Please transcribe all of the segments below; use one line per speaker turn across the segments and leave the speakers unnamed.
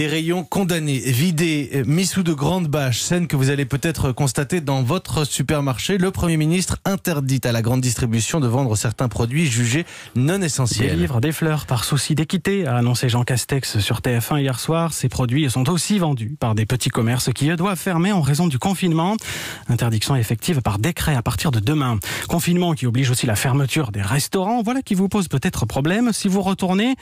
des rayons condamnés, vidés, mis sous de grandes bâches, scène que vous allez peut-être constater dans votre supermarché. Le Premier ministre interdit à la grande distribution de vendre certains produits jugés non essentiels. Des livres, des fleurs, par souci d'équité, a annoncé Jean Castex sur TF1 hier
soir. Ces produits sont aussi vendus par des petits commerces qui, doivent fermer en raison du confinement. Interdiction effective par décret à partir de demain. Confinement qui oblige aussi la fermeture des restaurants. Voilà qui vous pose peut-être problème si vous retournez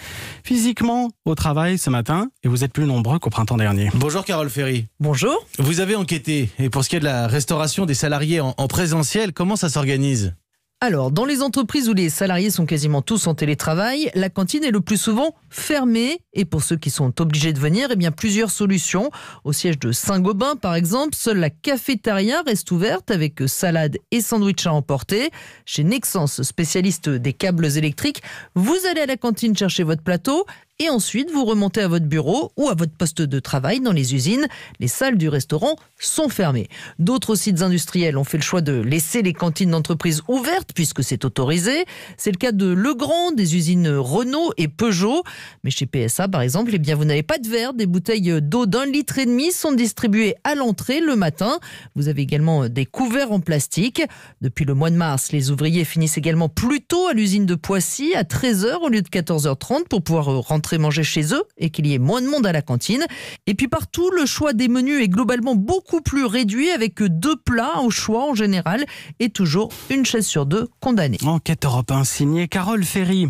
physiquement au travail ce matin et vous êtes plus nombreux qu'au printemps dernier.
Bonjour Carole Ferry. Bonjour. Vous avez enquêté, et pour ce qui est de la restauration des salariés en, présentiel, comment ça s'organise
alors, dans les entreprises où les salariés sont quasiment tous en télétravail, la cantine est le plus souvent fermée. Et pour ceux qui sont obligés de venir, eh bien, plusieurs solutions. Au siège de Saint-Gobain, par exemple, seule la cafétéria reste ouverte avec salade et sandwich à emporter. Chez Nexens, spécialiste des câbles électriques, vous allez à la cantine chercher votre plateau et ensuite vous remontez à votre bureau ou à votre poste de travail dans les usines. Les salles du restaurant sont fermées. D'autres sites industriels ont fait le choix de laisser les cantines d'entreprise ouvertes puisque c'est autorisé. C'est le cas de Legrand, des usines Renault et Peugeot. Mais chez PSA, par exemple, eh bien, vous n'avez pas de verre. Des bouteilles d'eau d'un litre et demi sont distribuées à l'entrée le matin. Vous avez également des couverts en plastique. Depuis le mois de mars, les ouvriers finissent également plus tôt à l'usine de Poissy à 13h au lieu de 14h30 pour pouvoir rentrer et manger chez eux et qu'il y ait moins de monde à la cantine. Et puis partout, le choix des menus est globalement beaucoup plus réduit avec deux plats au choix en général et toujours une chaise sur deux condamnée. Enquête Europe signée Carole Ferry.